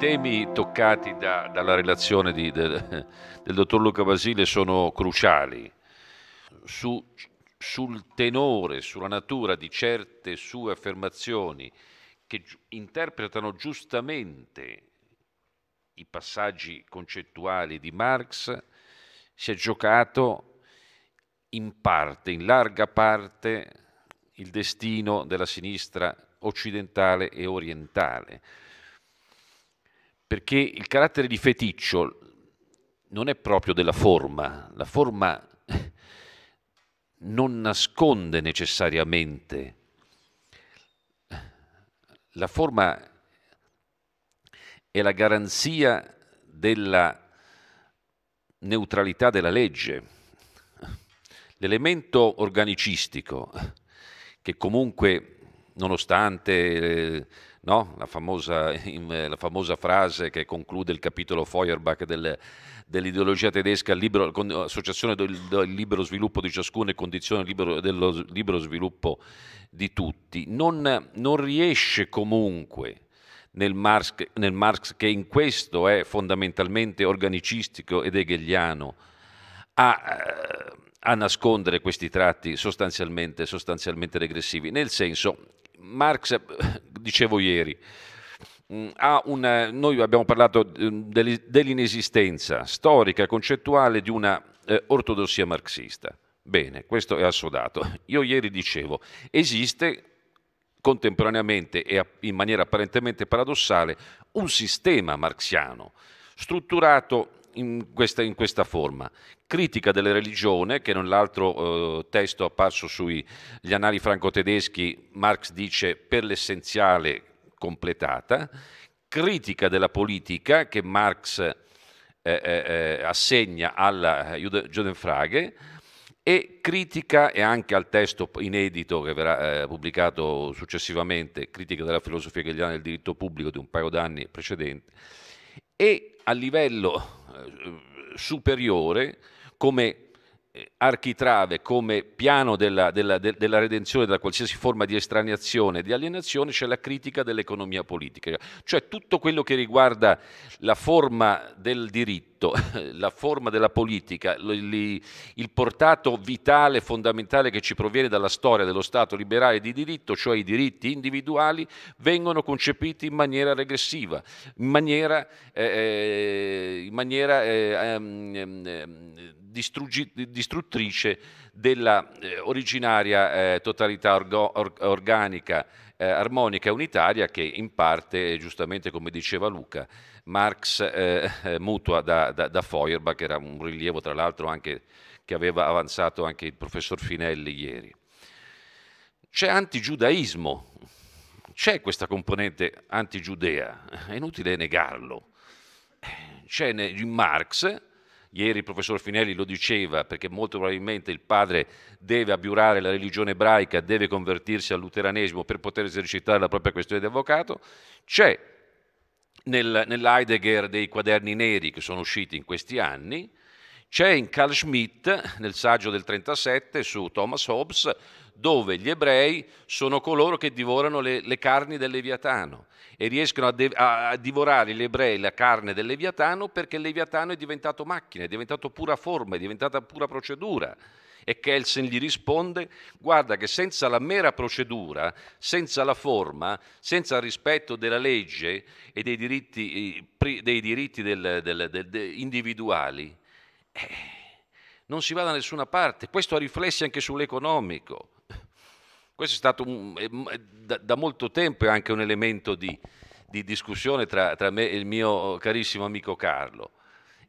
temi toccati da, dalla relazione di, del, del, dottor Luca Basile sono cruciali. Su, sul tenore, sulla natura di certe sue affermazioni che interpretano giustamente i passaggi concettuali di Marx, si è giocato in parte, in larga parte, il destino della sinistra occidentale e orientale perché il carattere di feticcio non è proprio della forma, la forma non nasconde necessariamente, la forma è la garanzia della neutralità della legge. L'elemento organicistico, che comunque, nonostante eh, no? la, famosa, eh, la, famosa, frase che conclude il capitolo Feuerbach del, dell'ideologia tedesca, libero, con, associazione del, del, libero sviluppo di ciascuno e condizione libero, dello libero sviluppo di tutti, non, non riesce comunque nel Marx, nel Marx, che in questo è fondamentalmente organicistico ed hegeliano, a, eh, a nascondere questi tratti sostanzialmente, sostanzialmente regressivi, nel senso Marx, dicevo ieri, mm, una, noi abbiamo parlato mm, dell'inesistenza storica, concettuale di una eh, ortodossia marxista. Bene, questo è assodato. Io ieri dicevo, esiste contemporaneamente e in maniera apparentemente paradossale un sistema marxiano strutturato in questa, in questa, forma. Critica della religione, che nell'altro eh, testo apparso sugli annali franco-tedeschi Marx dice per l'essenziale completata, critica della politica che Marx eh, eh, eh assegna alla Judenfrage e critica, e anche al testo inedito che verrà eh, pubblicato successivamente, critica della filosofia hegeliana del diritto pubblico di un paio d'anni precedenti, e a livello eh, superiore come architrave come piano della, della, della, redenzione da qualsiasi forma di estraneazione e di alienazione c'è la critica dell'economia politica, cioè tutto quello che riguarda la forma del diritto, la forma della politica, il, il portato vitale, fondamentale che ci proviene dalla storia dello Stato liberale di diritto, cioè i diritti individuali, vengono concepiti in maniera regressiva, in maniera, eh, eh in maniera eh, ehm, ehm, distruttrice della eh, originaria eh, totalità orgo, or, organica, eh, armonica e unitaria che in parte, eh, giustamente come diceva Luca, Marx eh, eh, mutua da, da, da Feuerbach, che era un rilievo tra l'altro anche che aveva avanzato anche il professor Finelli ieri. C'è antigiudaismo, c'è questa componente antigiudea, è inutile negarlo. C'è in Marx Ieri il professor Finelli lo diceva perché molto probabilmente il padre deve abbiurare la religione ebraica, deve convertirsi al luteranesimo per poter esercitare la propria questione di avvocato. C'è nel, nell'Heidegger dei quaderni neri che sono usciti in questi anni c'è in Carl Schmitt, nel saggio del 37 su Thomas Hobbes, dove gli ebrei sono coloro che divorano le, le carni del Leviatano e riescono a, de- a, divorare gli ebrei la carne del Leviatano perché il Leviatano è diventato macchina, è diventato pura forma, è diventata pura procedura. E Kelsen gli risponde, guarda che senza la mera procedura, senza la forma, senza il rispetto della legge e dei diritti, dei diritti del, del, del, individuali, eh, non si va da nessuna parte. Questo ha riflessi anche sull'economico. Questo è stato un, da, da, molto tempo anche un elemento di, di discussione tra, tra, me e il mio carissimo amico Carlo.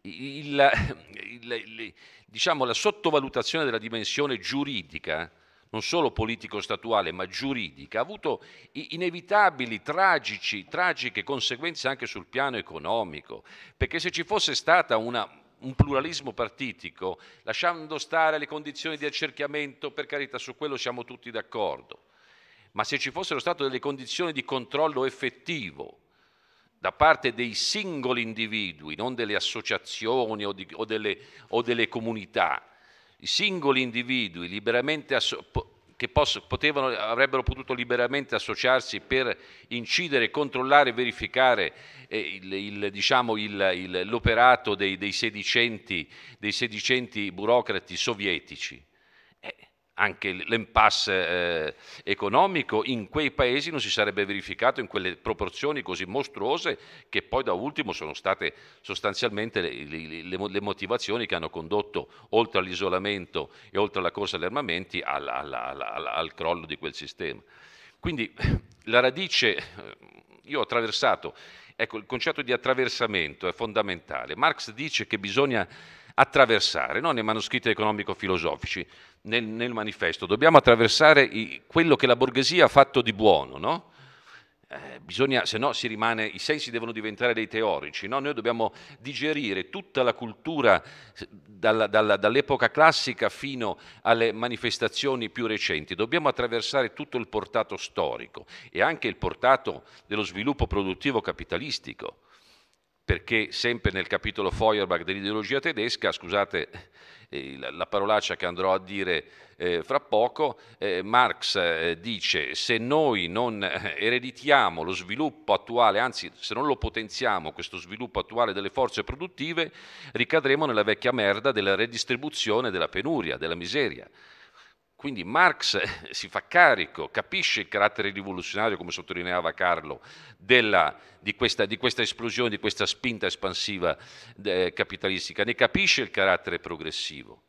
Il, il, il, diciamo, la sottovalutazione della dimensione giuridica, non solo politico-statuale, ma giuridica, ha avuto inevitabili, tragici, tragiche conseguenze anche sul piano economico, perché se ci fosse stata una, un pluralismo partitico, lasciando stare le condizioni di accerchiamento, per carità, su quello siamo tutti d'accordo. Ma se ci fossero state delle condizioni di controllo effettivo da parte dei singoli individui, non delle associazioni o, di, o, delle, o delle, comunità, i singoli individui liberamente associati, che potevano, avrebbero potuto liberamente associarsi per incidere, controllare e verificare eh, diciamo, l'operato diciamo, dei, dei, sedicenti, dei sedicenti burocrati sovietici. Eh, anche l'impasse eh, economico in quei paesi non si sarebbe verificato in quelle proporzioni così mostruose che poi da ultimo sono state sostanzialmente le, le, le motivazioni che hanno condotto oltre all'isolamento e oltre alla corsa agli armamenti al, al, al, al crollo di quel sistema. Quindi la radice, io ho attraversato, ecco il concetto di attraversamento è fondamentale. Marx dice che bisogna attraversare, non nei manoscritti economico-filosofici, nel, nel, manifesto, dobbiamo attraversare i, quello che la borghesia ha fatto di buono, no? Eh, bisogna, se no si rimane, i sensi devono diventare dei teorici, no? noi dobbiamo digerire tutta la cultura dalla, dalla, dall'epoca classica fino alle manifestazioni più recenti, dobbiamo attraversare tutto il portato storico e anche il portato dello sviluppo produttivo capitalistico perché sempre nel capitolo Feuerbach dell'ideologia tedesca, scusate eh, la, la parolaccia che andrò a dire eh, fra poco, eh, Marx eh, dice se noi non ereditiamo lo sviluppo attuale, anzi se non lo potenziamo questo sviluppo attuale delle forze produttive, ricadremo nella vecchia merda della redistribuzione della penuria, della miseria. Quindi Marx si fa carico, capisce il carattere rivoluzionario, come sottolineava Carlo, della, di, questa, di, questa, esplosione, di questa spinta espansiva eh, capitalistica, ne capisce il carattere progressivo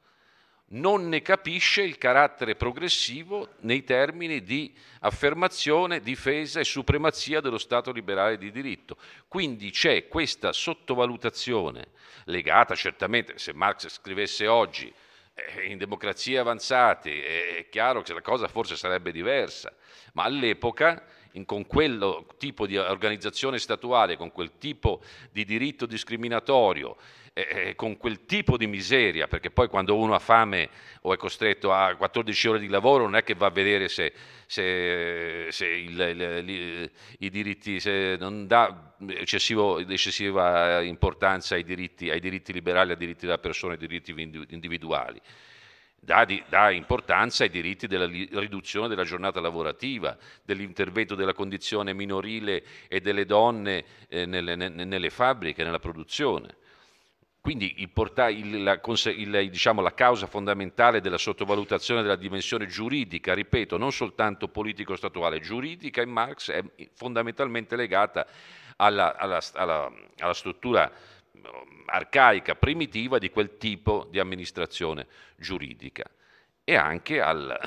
non ne capisce il carattere progressivo nei termini di affermazione, difesa e supremazia dello Stato liberale di diritto. Quindi c'è questa sottovalutazione legata certamente, se Marx scrivesse oggi, eh, in democrazie avanzate è chiaro che la cosa forse sarebbe diversa, ma all'epoca in, con quel tipo di organizzazione statuale, con quel tipo di diritto discriminatorio, eh, con quel tipo di miseria, perché poi quando uno ha fame o è costretto a 14 ore di lavoro non è che va a vedere se, se, se il, il, il, i diritti, se non dà eccessiva importanza ai diritti, ai diritti liberali, ai diritti della persona, ai diritti individuali. Dà, di, dà, importanza ai diritti della riduzione della giornata lavorativa, dell'intervento della condizione minorile e delle donne eh, nelle, nelle fabbriche, nella produzione. Quindi il porta, il, la, il, diciamo, la, causa fondamentale della sottovalutazione della dimensione giuridica, ripeto, non soltanto politico-statuale, giuridica in Marx è fondamentalmente legata alla, alla, alla, alla struttura mm, arcaica, primitiva di quel tipo di amministrazione giuridica e anche al,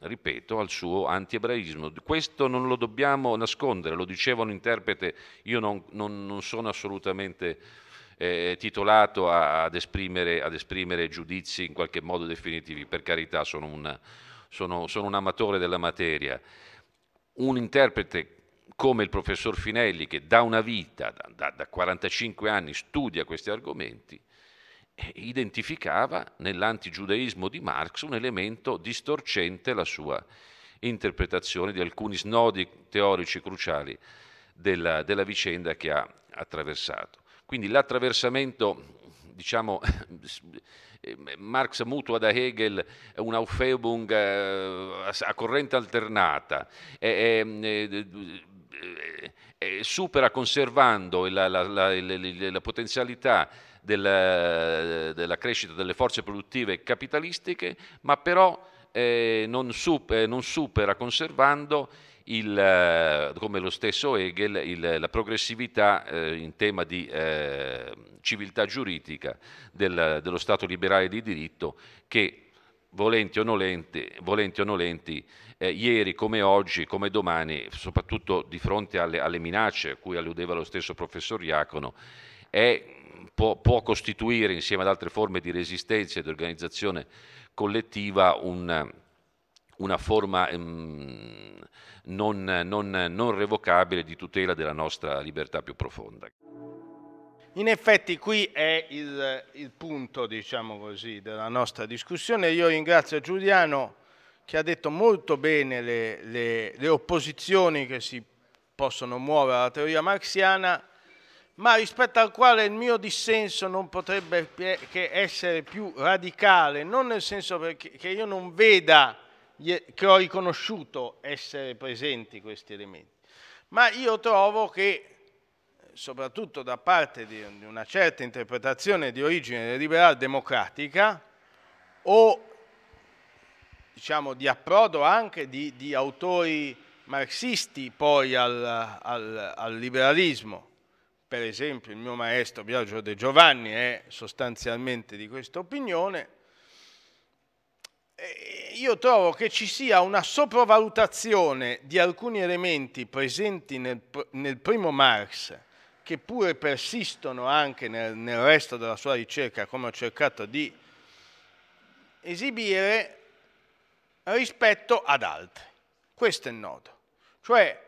ripeto, al suo anti-ebraismo. Questo non lo dobbiamo nascondere, lo diceva un interprete, io non, non, non sono assolutamente eh, titolato a, ad, esprimere, ad, esprimere, giudizi in qualche modo definitivi, per carità sono, una, sono, sono un amatore della materia. Un interprete come il professor Finelli che da una vita, da, da 45 anni, studia questi argomenti, eh, identificava nell'antigiudaismo di Marx un elemento distorcente la sua interpretazione di alcuni snodi teorici cruciali della, della vicenda che ha attraversato. Quindi l'attraversamento, diciamo, eh, Marx mutua da Hegel una Aufhebung eh, a corrente alternata, è, è, è, eh, supera conservando la, la, la, la potenzialità della, della, crescita delle forze produttive capitalistiche, ma però eh, non, super, non supera conservando il, eh, come lo stesso Hegel, il, la progressività eh, in tema di eh, civiltà giuridica del, dello Stato liberale di diritto che volenti o nolenti, volenti o nolenti eh, ieri come oggi, come domani, soprattutto di fronte alle, alle minacce a cui alludeva lo stesso professor Iacono, è, può, può costituire insieme ad altre forme di resistenza e di organizzazione collettiva un una forma mh, ehm, non, non, non revocabile di tutela della nostra libertà più profonda. In effetti qui è il, il punto, diciamo così, della nostra discussione. Io ringrazio Giuliano che ha detto molto bene le, le, le opposizioni che si possono muovere alla teoria marxiana, ma rispetto al quale il mio dissenso non potrebbe che essere più radicale, non nel senso che io non veda che ho riconosciuto essere presenti questi elementi. Ma io trovo che, soprattutto da parte di una certa interpretazione di origine liberal democratica, o diciamo, di approdo anche di, di autori marxisti poi al, al, al, liberalismo. Per esempio il mio maestro Biagio De Giovanni è sostanzialmente di questa opinione, eh, io trovo che ci sia una sopravvalutazione di alcuni elementi presenti nel, nel primo Marx, che pure persistono anche nel, nel, resto della sua ricerca, come ho cercato di esibire, rispetto ad altri. Questo è il nodo. Cioè,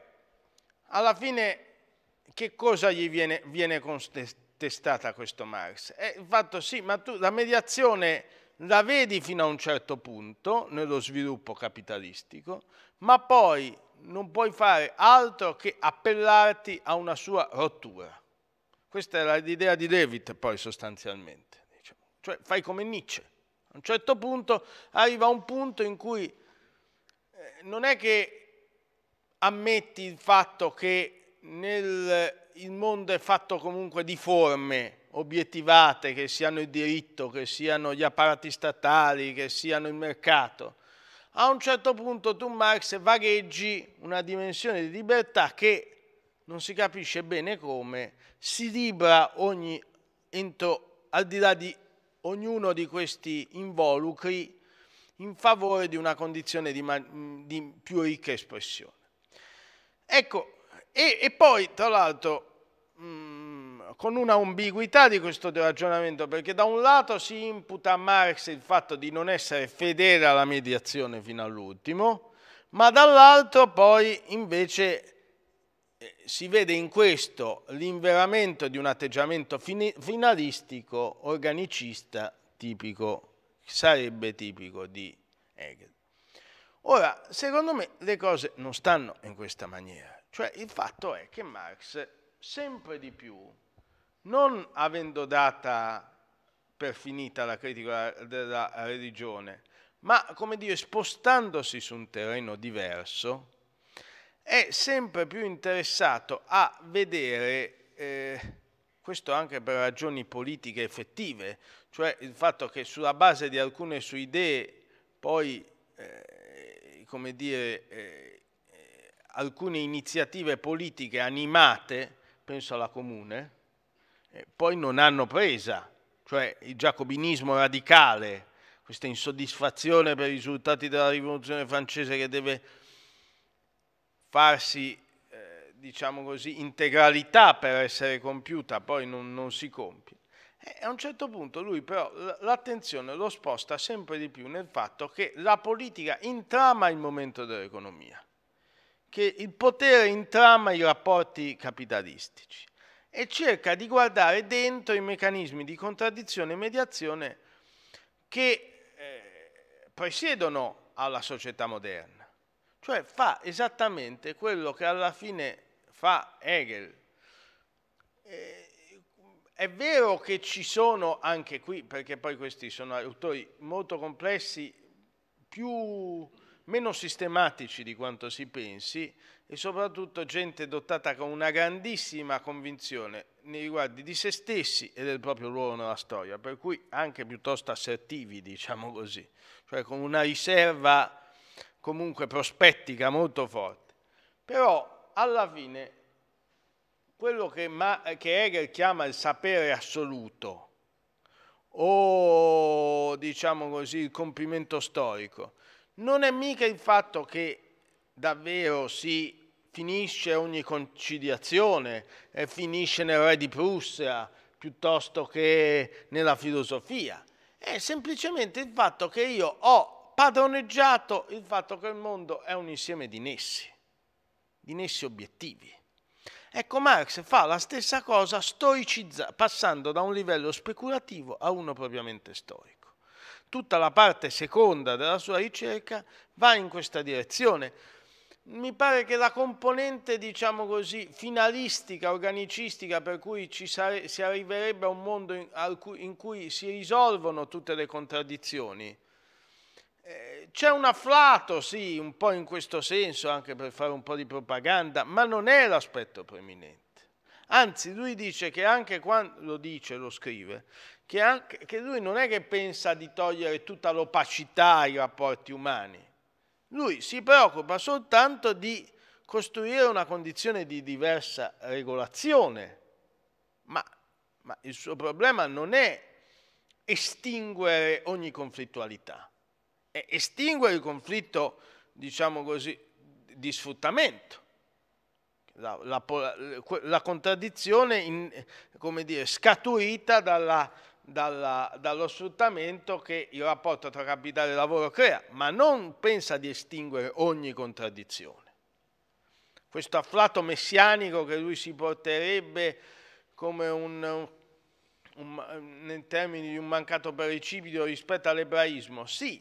alla fine, che cosa gli viene, viene contestata questo Marx? È eh, il fatto, sì, ma tu la mediazione la vedi fino a un certo punto nello sviluppo capitalistico, ma poi non puoi fare altro che appellarti a una sua rottura. Questa è l'idea di Levitt poi sostanzialmente. Cioè fai come Nietzsche. A un certo punto arriva un punto in cui eh, non è che ammetti il fatto che nel, il mondo è fatto comunque di forme obiettivate, che siano il diritto, che siano gli apparati statali, che siano il mercato. A un certo punto tu, Marx, vagheggi una dimensione di libertà che non si capisce bene come, si libra ogni, entro, al di là di ognuno di questi involucri in favore di una condizione di, di più ricca espressione. Ecco, e, e poi, tra l'altro, mm, con una ambiguità di questo ragionamento, perché da un lato si imputa a Marx il fatto di non essere fedele alla mediazione fino all'ultimo, ma dall'altro poi invece eh, si vede in questo l'inveramento di un atteggiamento finalistico, organicista, tipico, sarebbe tipico di Hegel. Ora, secondo me le cose non stanno in questa maniera. Cioè il fatto è che Marx sempre di più, non avendo data per finita la critica della religione, ma come dire spostandosi su un terreno diverso, è sempre più interessato a vedere, eh, questo anche per ragioni politiche effettive, cioè il fatto che sulla base di alcune sue idee poi, eh, come dire, eh, alcune iniziative politiche animate, penso alla Comune, eh, poi non hanno presa, cioè il giacobinismo radicale, questa insoddisfazione per i risultati della rivoluzione francese che deve farsi, eh, diciamo così, integralità per essere compiuta, poi non, non si compie. E a un certo punto lui però l'attenzione lo sposta sempre di più nel fatto che la politica intrama il momento dell'economia che il potere intrama i rapporti capitalistici e cerca di guardare dentro i meccanismi di contraddizione e mediazione che eh, presiedono alla società moderna. Cioè fa esattamente quello che alla fine fa Hegel. Eh, è vero che ci sono anche qui, perché poi questi sono autori molto complessi, più meno sistematici di quanto si pensi e soprattutto gente dotata con una grandissima convinzione nei riguardi di se stessi e del proprio ruolo nella storia, per cui anche piuttosto assertivi, diciamo così, cioè con una riserva comunque prospettica molto forte. Però alla fine quello che, Ma che Hegel chiama il sapere assoluto o diciamo così il compimento storico, non è mica il fatto che davvero si finisce ogni conciliazione, e finisce nel re di Prussia piuttosto che nella filosofia. È semplicemente il fatto che io ho padroneggiato il fatto che il mondo è un insieme di nessi, di nessi obiettivi. Ecco, Marx fa la stessa cosa passando da un livello speculativo a uno propriamente storico. Tutta la parte seconda della sua ricerca va in questa direzione. Mi pare che la componente, diciamo così, finalistica, organicistica, per cui sare, si arriverebbe a un mondo in, in cui si risolvono tutte le contraddizioni, eh, c'è un afflato, sì, un po' in questo senso, anche per fare un po' di propaganda, ma non è l'aspetto preminente. Anzi, lui dice che anche quando, lo dice, lo scrive, che, anche, che lui non è che pensa di togliere tutta l'opacità ai rapporti umani, lui si preoccupa soltanto di costruire una condizione di diversa regolazione, ma, ma il suo problema non è estinguere ogni conflittualità, è estinguere il conflitto, diciamo così, di sfruttamento. La, la, la contraddizione, in, come dire, scaturita dalla, dalla, dallo sfruttamento che il rapporto tra capitale e lavoro crea, ma non pensa di estinguere ogni contraddizione. Questo afflato messianico che lui si porterebbe come un, un, in termini di un mancato precipito rispetto all'ebraismo, sì,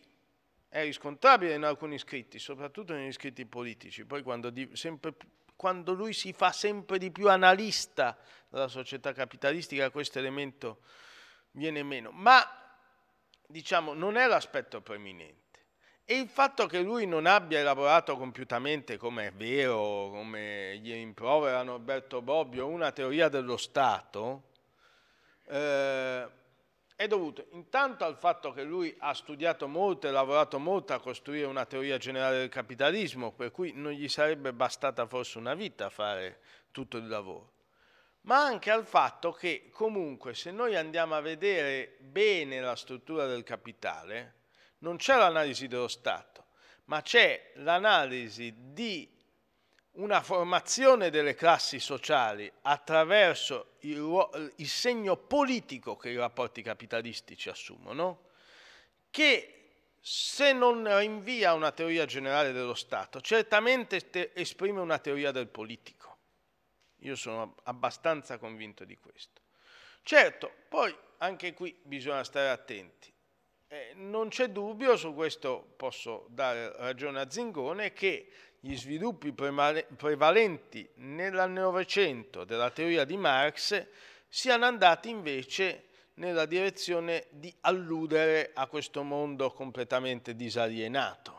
è riscontrabile in alcuni scritti, soprattutto negli scritti politici, poi quando, di, sempre, quando lui si fa sempre di più analista della società capitalistica, questo elemento viene meno, ma diciamo non è l'aspetto preminente. E il fatto che lui non abbia elaborato compiutamente, come è vero, come gli rimproverano Alberto Bobbio, una teoria dello Stato, eh, è dovuto intanto al fatto che lui ha studiato molto e lavorato molto a costruire una teoria generale del capitalismo, per cui non gli sarebbe bastata forse una vita a fare tutto il lavoro ma anche al fatto che comunque se noi andiamo a vedere bene la struttura del capitale, non c'è l'analisi dello Stato, ma c'è l'analisi di una formazione delle classi sociali attraverso il, il, segno politico che i rapporti capitalistici assumono, che se non rinvia una teoria generale dello Stato, certamente esprime una teoria del politico. Io sono abbastanza convinto di questo. Certo, poi anche qui bisogna stare attenti. Eh, non c'è dubbio, su questo posso dare ragione a Zingone, che gli sviluppi prevalenti nel Novecento della teoria di Marx siano andati invece nella direzione di alludere a questo mondo completamente disalienato.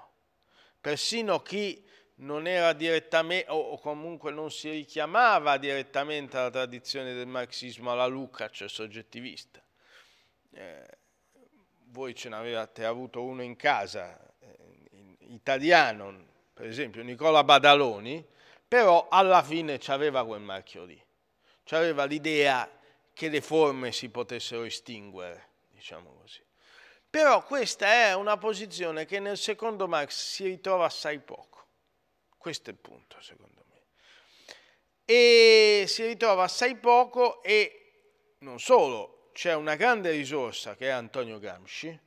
Persino chi non era direttamente, o comunque non si richiamava direttamente alla tradizione del marxismo, alla Lukács cioè soggettivista. Eh, voi ce n'avevate avuto uno in casa, eh, in italiano, per esempio Nicola Badaloni, però alla fine c'aveva quel marchio lì, c'aveva l'idea che le forme si potessero estinguere, diciamo così. Però questa è una posizione che nel secondo Marx si ritrova assai poco questo è il punto, secondo me. E si ritrova assai poco e non solo, c'è una grande risorsa che è Antonio Gramsci,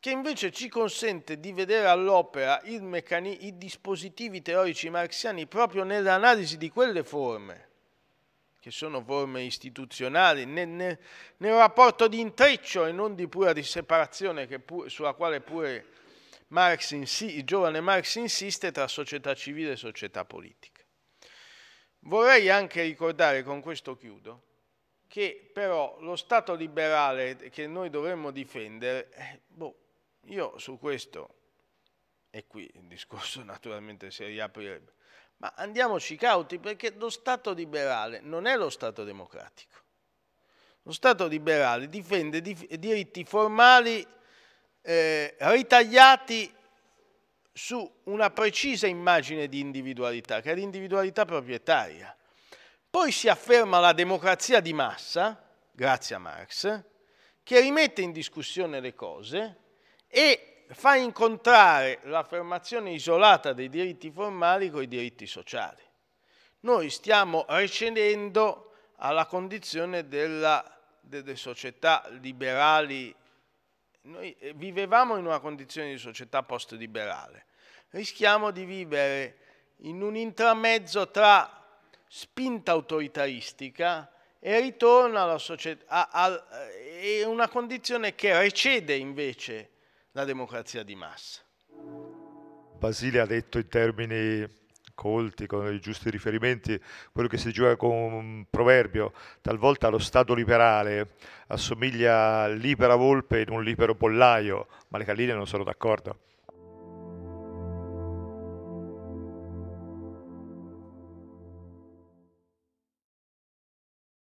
che invece ci consente di vedere all'opera i dispositivi teorici marxiani proprio nell'analisi di quelle forme, che sono forme istituzionali, nel, nel, nel rapporto di intreccio e non di pura di separazione pur, sulla quale pure Marx insi- il giovane Marx insiste tra società civile e società politica. Vorrei anche ricordare, con questo chiudo, che però lo Stato liberale che noi dovremmo difendere, eh, boh, io su questo, e qui il discorso naturalmente si riaprirebbe, ma andiamoci cauti perché lo Stato liberale non è lo Stato democratico. Lo Stato liberale difende dif- diritti formali eh, ritagliati su una precisa immagine di individualità, che è l'individualità proprietaria. Poi si afferma la democrazia di massa, grazie a Marx, che rimette in discussione le cose e fa incontrare l'affermazione isolata dei diritti formali con i diritti sociali. Noi stiamo recedendo alla condizione della, delle società liberali noi eh, vivevamo in una condizione di società post-liberale, rischiamo di vivere in un intramezzo tra spinta autoritaristica e ritorno alla società, a, a, eh, e una condizione che recede invece la democrazia di massa. Basile ha detto in termini colti con i giusti riferimenti, quello che si diceva con un proverbio, talvolta lo stato liberale assomiglia a libera volpe in un libero pollaio, ma le galline non sono d'accordo.